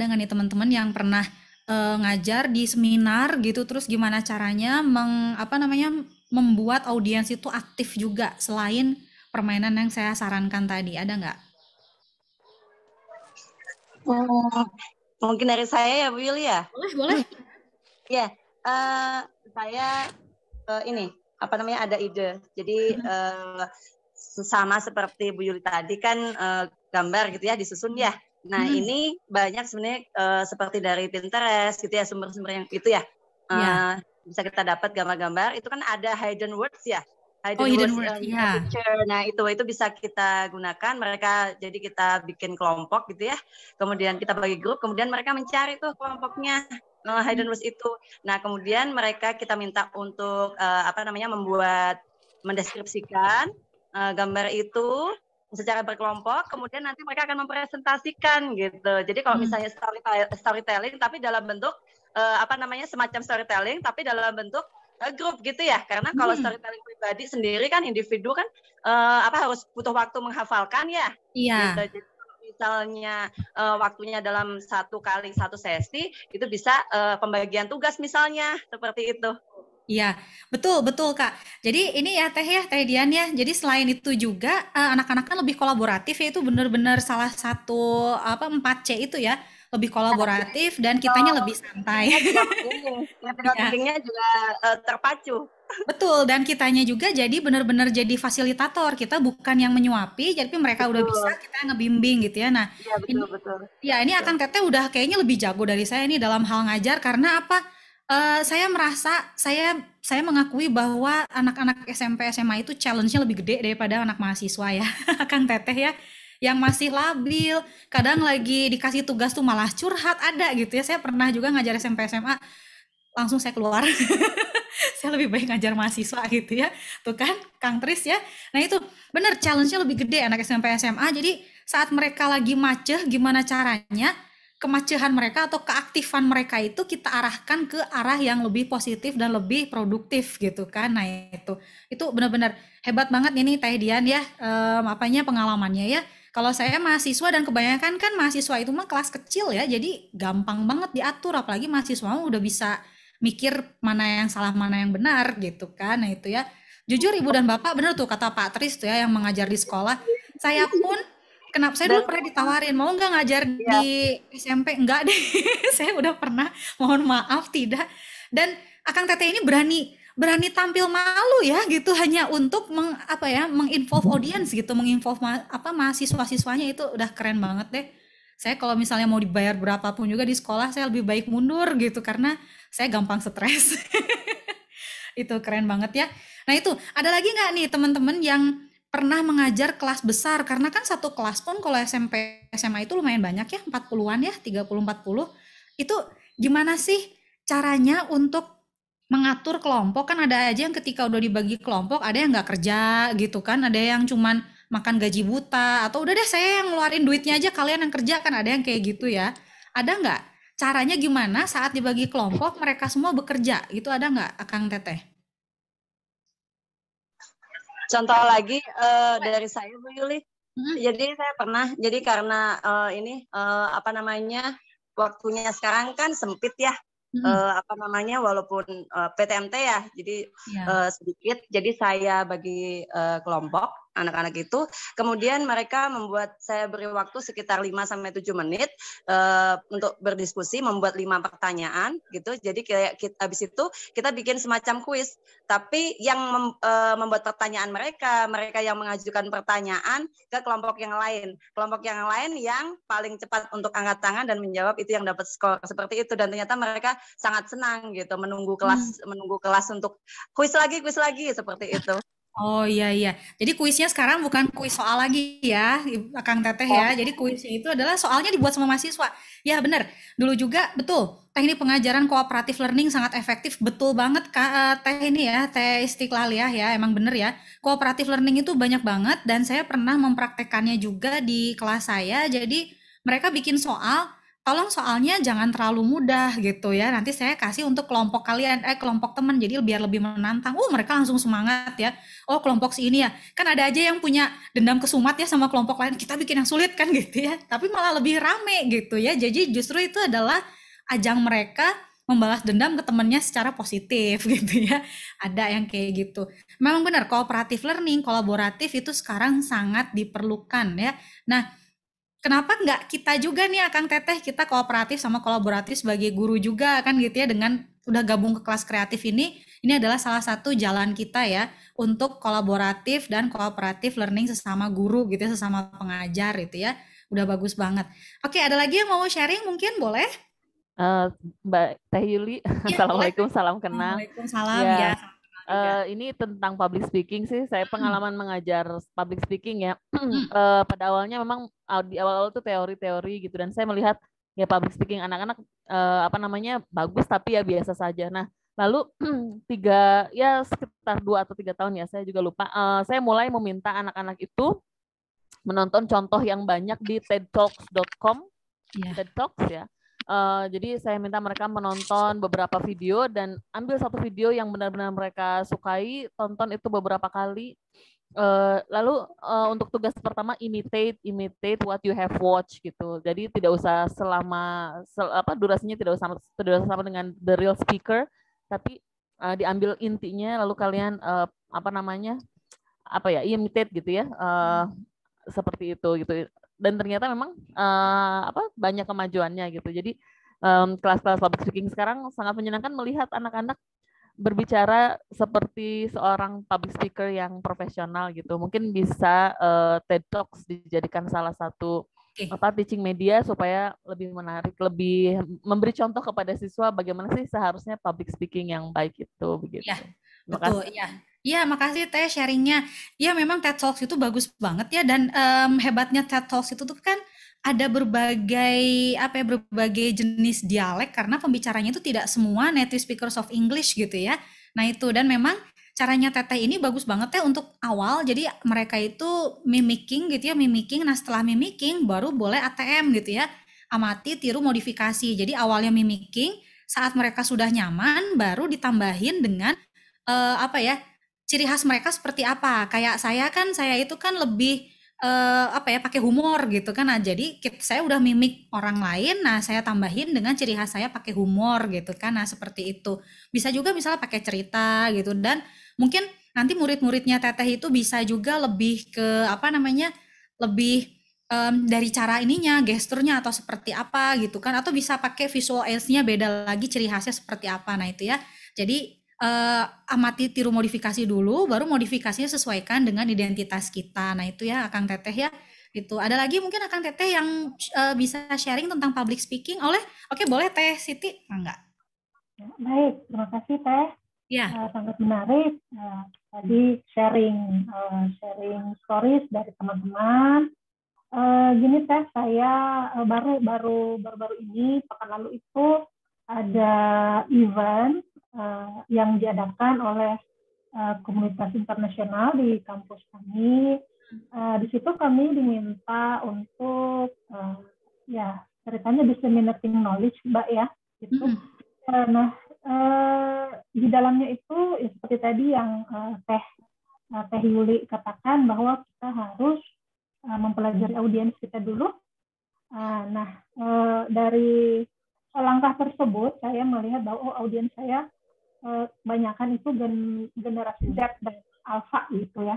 Ada nggak nih teman-teman yang pernah uh, ngajar di seminar gitu terus gimana caranya meng apa namanya membuat audiens itu aktif juga selain permainan yang saya sarankan tadi ada nggak? Hmm, mungkin dari saya ya Bu Yulia ya? Boleh boleh. ya uh, saya uh, ini apa namanya ada ide jadi uh, mm-hmm. sama seperti Bu Yuli tadi kan uh, gambar gitu ya disusun ya Nah hmm. ini banyak sebenarnya uh, seperti dari Pinterest gitu ya sumber-sumber yang itu ya uh, iya. eh, yeah. bisa kita dapat gambar-gambar. Itu kan ada hidden words ya. Hidden oh, words, hidden words, yeah. Iya. Nah itu itu bisa kita gunakan. Mereka jadi kita bikin kelompok gitu ya. Kemudian kita bagi grup. Kemudian mereka mencari tuh kelompoknya uh, hidden words itu. Nah kemudian mereka kita minta untuk uh, apa namanya membuat mendeskripsikan uh, gambar itu secara berkelompok, kemudian nanti mereka akan mempresentasikan gitu. Jadi kalau hmm. misalnya story, storytelling tapi dalam bentuk uh, apa namanya semacam storytelling tapi dalam bentuk uh, grup gitu ya. Karena kalau hmm. storytelling pribadi sendiri kan individu kan uh, apa harus butuh waktu menghafalkan ya. Iya. Gitu. Jadi, misalnya uh, waktunya dalam satu kali satu sesi itu bisa uh, pembagian tugas misalnya seperti itu. Iya, betul betul Kak. Jadi ini ya Teh ya, Teh Dian ya. Jadi selain itu juga eh, anak-anak kan lebih kolaboratif ya itu benar-benar salah satu apa 4C itu ya, lebih kolaboratif dan oh, kitanya oh, lebih santai. ya ya. juga uh, terpacu. Betul, dan kitanya juga jadi benar-benar jadi fasilitator. Kita bukan yang menyuapi, jadi mereka betul. udah bisa kita ngebimbing gitu ya. Nah, iya betul, ini, betul. ya ini akan Teteh udah kayaknya lebih jago dari saya ini dalam hal ngajar karena apa? Uh, saya merasa saya saya mengakui bahwa anak-anak SMP SMA itu challenge-nya lebih gede daripada anak mahasiswa ya, Kang Teteh ya yang masih labil, kadang lagi dikasih tugas tuh malah curhat ada gitu ya. Saya pernah juga ngajar SMP SMA langsung saya keluar. saya lebih baik ngajar mahasiswa gitu ya. Tuh kan Kang Tris ya. Nah itu bener challenge-nya lebih gede anak SMP SMA. Jadi saat mereka lagi macet gimana caranya kemacehan mereka atau keaktifan mereka itu kita arahkan ke arah yang lebih positif dan lebih produktif gitu kan nah itu itu benar-benar hebat banget ini Teh Dian ya um, apanya pengalamannya ya kalau saya mahasiswa dan kebanyakan kan mahasiswa itu mah kelas kecil ya jadi gampang banget diatur apalagi mahasiswa udah bisa mikir mana yang salah mana yang benar gitu kan nah itu ya jujur ibu dan bapak benar tuh kata Pak Tris tuh ya yang mengajar di sekolah saya pun Kenapa saya dulu pernah ditawarin mau nggak ngajar ya. di SMP? Enggak deh. saya udah pernah. Mohon maaf tidak. Dan Akang Teteh ini berani berani tampil malu ya gitu hanya untuk meng, apa ya menginvolve audience gitu menginvolve ma, apa mahasiswa siswanya itu udah keren banget deh saya kalau misalnya mau dibayar berapapun juga di sekolah saya lebih baik mundur gitu karena saya gampang stres itu keren banget ya nah itu ada lagi nggak nih teman-teman yang pernah mengajar kelas besar karena kan satu kelas pun kalau SMP SMA itu lumayan banyak ya 40-an ya 30 40 itu gimana sih caranya untuk mengatur kelompok kan ada aja yang ketika udah dibagi kelompok ada yang nggak kerja gitu kan ada yang cuman makan gaji buta atau udah deh saya yang ngeluarin duitnya aja kalian yang kerja kan ada yang kayak gitu ya ada nggak caranya gimana saat dibagi kelompok mereka semua bekerja gitu ada nggak Kang Teteh Contoh lagi uh, dari saya Bu Yuli. Hmm. Jadi saya pernah jadi karena uh, ini uh, apa namanya waktunya sekarang kan sempit ya. Hmm. Uh, apa namanya walaupun uh, PTMT ya jadi yeah. Iya. uh, sedikit jadi saya bagi uh, kelompok anak-anak itu. Kemudian mereka membuat saya beri waktu sekitar 5 sampai 7 menit uh, untuk berdiskusi, membuat lima pertanyaan gitu. Jadi kayak kita, habis itu kita bikin semacam kuis, tapi yang mem, uh, membuat pertanyaan mereka, mereka yang mengajukan pertanyaan ke kelompok yang lain. Kelompok yang lain yang paling cepat untuk angkat tangan dan menjawab itu yang dapat skor seperti itu dan ternyata mereka sangat senang gitu menunggu kelas hmm. menunggu kelas untuk kuis lagi kuis lagi seperti itu. Oh iya iya. Jadi kuisnya sekarang bukan kuis soal lagi ya, Kang Teteh ya. Oh. Jadi kuisnya itu adalah soalnya dibuat sama mahasiswa. Ya benar. Dulu juga betul. Teh ini pengajaran kooperatif learning sangat efektif, betul banget Kak eh, Teh ini ya, Teh Istiqlal ya, ya emang benar ya. Kooperatif learning itu banyak banget dan saya pernah mempraktekannya juga di kelas saya. Jadi mereka bikin soal tolong soalnya jangan terlalu mudah gitu ya nanti saya kasih untuk kelompok kalian eh kelompok teman jadi biar lebih menantang oh mereka langsung semangat ya oh kelompok si ini ya kan ada aja yang punya dendam kesumat ya sama kelompok lain kita bikin yang sulit kan gitu ya tapi malah lebih rame gitu ya jadi justru itu adalah ajang mereka membalas dendam ke temennya secara positif gitu ya ada yang kayak gitu memang benar kooperatif learning kolaboratif itu sekarang sangat diperlukan ya nah kenapa nggak kita juga nih Akang Teteh kita kooperatif sama kolaboratif sebagai guru juga kan gitu ya dengan udah gabung ke kelas kreatif ini ini adalah salah satu jalan kita ya untuk kolaboratif dan kooperatif learning sesama guru gitu ya, sesama pengajar gitu ya udah bagus banget oke ada lagi yang mau sharing mungkin boleh uh, Mbak Teh Yuli ya, assalamualaikum boleh. salam kenal assalamualaikum salam iya. ya, ya uh, ini tentang public speaking sih. Saya hmm. pengalaman mengajar public speaking ya. uh, pada awalnya memang di awal-awal itu teori-teori gitu dan saya melihat ya public speaking anak-anak uh, apa namanya bagus tapi ya biasa saja. Nah lalu tiga ya sekitar dua atau tiga tahun ya saya juga lupa. Uh, saya mulai meminta anak-anak itu menonton contoh yang banyak di tedtalks.com, yeah. tedtalks ya. ya Uh, jadi saya minta mereka menonton beberapa video dan ambil satu video yang benar-benar mereka sukai, tonton itu beberapa kali. Uh, lalu uh, untuk tugas pertama imitate imitate what you have watched gitu. Jadi tidak usah selama sel, apa durasinya tidak usah tidak usah sama dengan the real speaker, tapi uh, diambil intinya lalu kalian uh, apa namanya apa ya imitate gitu ya uh, seperti itu gitu dan ternyata memang uh, apa banyak kemajuannya gitu. Jadi um, kelas-kelas public speaking sekarang sangat menyenangkan melihat anak-anak berbicara seperti seorang public speaker yang profesional gitu. Mungkin bisa uh, TED Talks dijadikan salah satu okay. apa teaching media supaya lebih menarik, lebih memberi contoh kepada siswa bagaimana sih seharusnya public speaking yang baik itu begitu. Ya, betul, iya. Iya, makasih Teh sharingnya. Iya memang TED Talks itu bagus banget ya dan um, hebatnya TED Talks itu tuh kan ada berbagai apa ya berbagai jenis dialek karena pembicaranya itu tidak semua native speakers of English gitu ya. Nah itu dan memang caranya teteh ini bagus banget ya untuk awal jadi mereka itu mimicking gitu ya mimicking nah setelah mimicking baru boleh ATM gitu ya amati tiru modifikasi jadi awalnya mimicking saat mereka sudah nyaman baru ditambahin dengan uh, apa ya ciri khas mereka seperti apa. Kayak saya kan saya itu kan lebih uh, apa ya pakai humor gitu kan. Nah, jadi saya udah mimik orang lain, nah saya tambahin dengan ciri khas saya pakai humor gitu kan. Nah, seperti itu. Bisa juga misalnya pakai cerita gitu dan mungkin nanti murid-muridnya teteh itu bisa juga lebih ke apa namanya? lebih um, dari cara ininya, gesturnya atau seperti apa gitu kan atau bisa pakai visual aids-nya beda lagi ciri khasnya seperti apa. Nah, itu ya. Jadi uh, amati tiru modifikasi dulu, baru modifikasinya sesuaikan dengan identitas kita. Nah itu ya Akang Teteh ya. Itu ada lagi mungkin Akang Teteh yang uh, bisa sharing tentang public speaking oleh, oke boleh Teh Siti, ah, enggak? Baik, terima kasih Teh. Ya. Uh, sangat menarik. Uh, tadi sharing uh, sharing stories dari teman-teman. Uh, gini teh, saya baru baru baru baru ini pekan lalu itu ada event uh, yang diadakan oleh uh, komunitas internasional di kampus kami. Uh, di situ kami diminta untuk uh, ya ceritanya disseminating knowledge, Mbak ya. Itu. Mm -hmm. nah uh, di dalamnya itu ya seperti tadi yang uh, teh uh, teh Yuli katakan bahwa kita harus uh, mempelajari audiens kita dulu. Uh, nah uh, dari langkah tersebut saya melihat bahwa oh, audiens saya Eh, kebanyakan itu gen generasi Z dan Alpha gitu ya.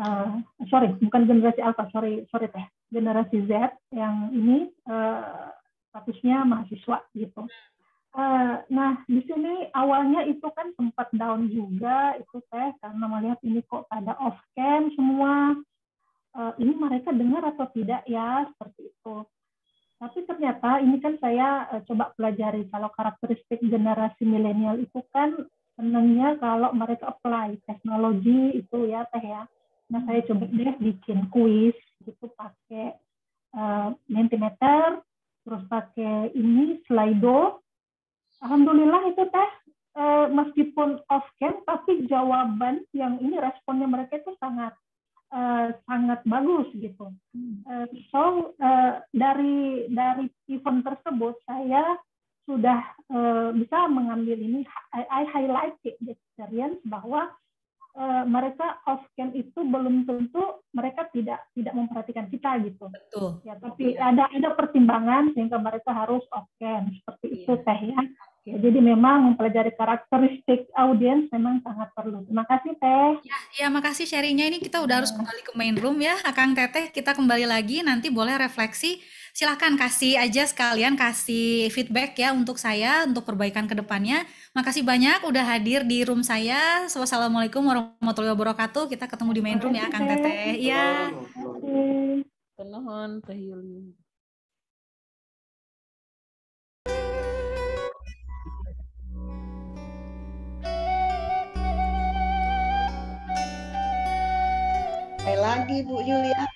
Uh, sorry, bukan generasi Alpha, sorry, sorry teh. Generasi Z yang ini uh, statusnya mahasiswa gitu. Uh, nah di sini awalnya itu kan sempat down juga itu teh karena melihat ini kok ada off cam semua uh, ini mereka dengar atau tidak ya seperti itu tapi ternyata ini kan saya uh, coba pelajari kalau karakteristik generasi milenial itu kan senangnya kalau mereka apply teknologi itu ya teh ya. Nah saya coba deh bikin kuis gitu pakai uh, mentimeter, terus pakai ini slido. Alhamdulillah itu teh uh, meskipun off cam tapi jawaban yang ini responnya mereka itu sangat uh, sangat bagus gitu. Uh, so uh, dari dari event tersebut saya sudah uh, bisa mengambil ini I, I highlight the experience bahwa uh, mereka off cam itu belum tentu mereka tidak tidak memperhatikan kita gitu. Betul. Ya, tapi ya. ada ada pertimbangan sehingga mereka harus off cam seperti ya. itu teh ya. Ya, jadi memang mempelajari karakteristik audiens memang sangat perlu. Terima kasih Teh. Ya, ya makasih sharingnya ini kita udah harus ya. kembali ke main room ya, Akang Teteh. Kita kembali lagi nanti boleh refleksi. Silahkan kasih aja sekalian kasih feedback ya untuk saya untuk perbaikan ke depannya. Makasih banyak udah hadir di room saya. Wassalamualaikum warahmatullahi wabarakatuh. Kita ketemu di main room ya Akang Teteh. Iya. kasih Teh kasih. pakai lagi Bu Yulia.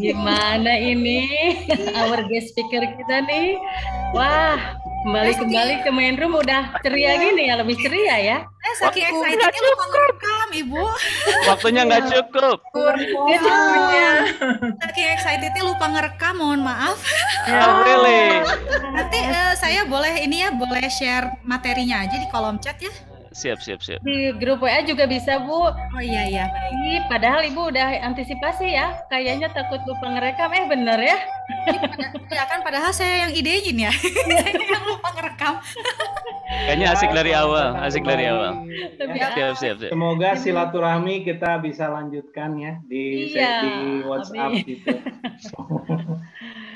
Gimana ini iya. our guest speaker kita nih? Wah, kembali kembali ke main room udah ceria iya. gini ya, lebih ceria ya. Eh, saking excitednya lupa ngerekam, Ibu. Waktunya nggak iya. cukup. Waktunya. Saking excitednya lupa ngerekam, mohon maaf. Ya. Oh, really? Nanti uh, saya boleh ini ya, boleh share materinya aja di kolom chat ya siap siap siap. Di grup WA juga bisa Bu. Oh iya iya. Ini padahal Ibu udah antisipasi ya, kayaknya takut lupa ngerekam. Eh bener ya? Ya kan padahal saya yang idein ya. Iya. yang lupa ngerekam. Kayaknya asik dari awal, asik dari awal. Ya, siap siap siap. Semoga silaturahmi kita bisa lanjutkan ya di iya, WhatsApp amin. gitu.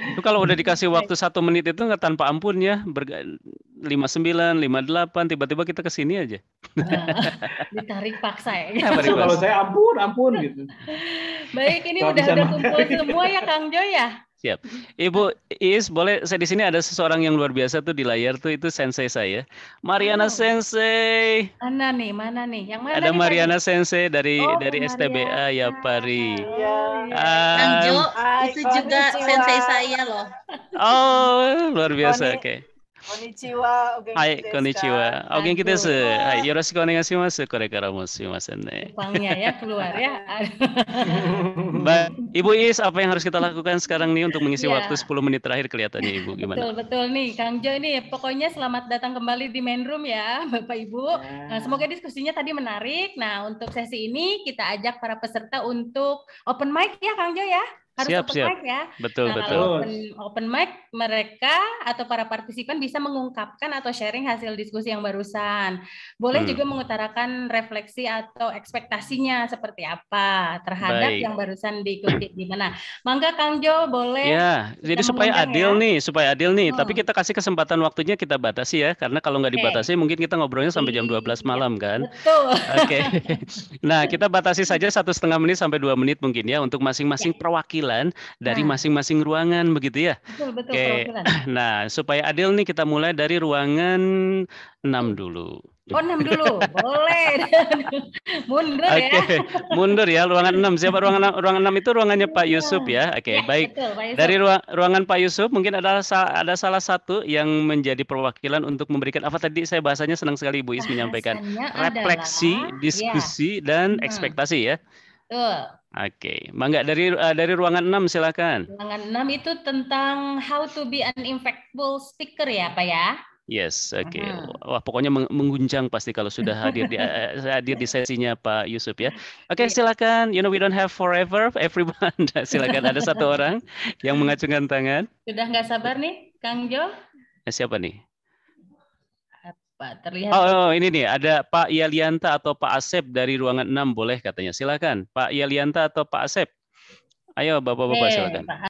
itu kalau udah dikasih waktu satu menit itu nggak tanpa ampun ya lima sembilan lima delapan tiba-tiba kita ke sini aja. Nah, ditarik paksa ya. Nah, kalau saya ampun, ampun gitu. Baik, ini Kau udah ada kumpul semua ya Kang Jo ya. Siap. Ibu Is, boleh saya di sini ada seseorang yang luar biasa tuh di layar tuh itu sensei saya. Mariana oh. Sensei. Mana nih? Mana nih? Yang mana? Ada nih, Mariana Sensei dari oh, dari Mariana. STBA ya Pari. Ya, Um, Kang Jo, itu juga sensei saya loh. Oh, luar biasa. Oke. Okay oke. Hai, Hai, kita sih Uangnya ya keluar ya. Baik, Ibu Is, apa yang harus kita lakukan sekarang nih untuk mengisi ya. waktu 10 menit terakhir kelihatannya Ibu gimana? Betul, betul nih, Kang Jo ini. Pokoknya selamat datang kembali di main room ya, Bapak Ibu. Ya. Nah, semoga diskusinya tadi menarik. Nah, untuk sesi ini kita ajak para peserta untuk open mic ya, Kang Jo ya harus siap, open siap. mic ya. Betul, nah, betul. Kalau open, open mic mereka atau para partisipan bisa mengungkapkan atau sharing hasil diskusi yang barusan. Boleh hmm. juga mengutarakan refleksi atau ekspektasinya seperti apa terhadap Baik. yang barusan diikuti mana. Mangga Kang Jo boleh. Ya, jadi supaya adil ya. nih, supaya adil nih, hmm. tapi kita kasih kesempatan waktunya kita batasi ya karena kalau nggak dibatasi okay. mungkin kita ngobrolnya sampai jam 12 iya, malam kan. Betul. Oke. Okay. nah, kita batasi saja satu setengah menit sampai dua menit mungkin ya untuk masing-masing ya. perwakilan perwakilan dari nah. masing-masing nah. ruangan begitu ya. Betul betul Oke. perwakilan. Nah, supaya adil nih kita mulai dari ruangan 6 dulu. Oh, 6 dulu. Boleh. mundur ya. Oke, mundur ya ruangan 6. Siapa ruangan 6? Ruangan 6 itu ruangannya Pak iya. Yusuf ya. Oke, okay, ya, baik. Betul, Pak Yusuf. Dari ruang, ruangan Pak Yusuf mungkin ada ada salah satu yang menjadi perwakilan untuk memberikan apa tadi saya bahasanya senang sekali Ibu Is menyampaikan. Bahasanya refleksi, adalah, diskusi ya. dan hmm. ekspektasi ya. Betul. Oke, Mangga dari uh, dari ruangan 6 silakan. Ruangan 6 itu tentang how to be an impactful speaker ya, Pak ya? Yes, oke. Okay. Wah, pokoknya mengguncang pasti kalau sudah hadir di eh, hadir di sesinya Pak Yusuf ya. Oke, okay, iya. silakan. You know we don't have forever everyone. silakan ada satu orang yang mengacungkan tangan. Sudah nggak sabar nih, Kang Jo? Eh, siapa nih? Pak terlihat. Oh, oh ini nih ada Pak Yalianta atau Pak Asep dari ruangan 6 boleh katanya. Silakan Pak Yalianta atau Pak Asep. Ayo Bapak-bapak silakan. Pak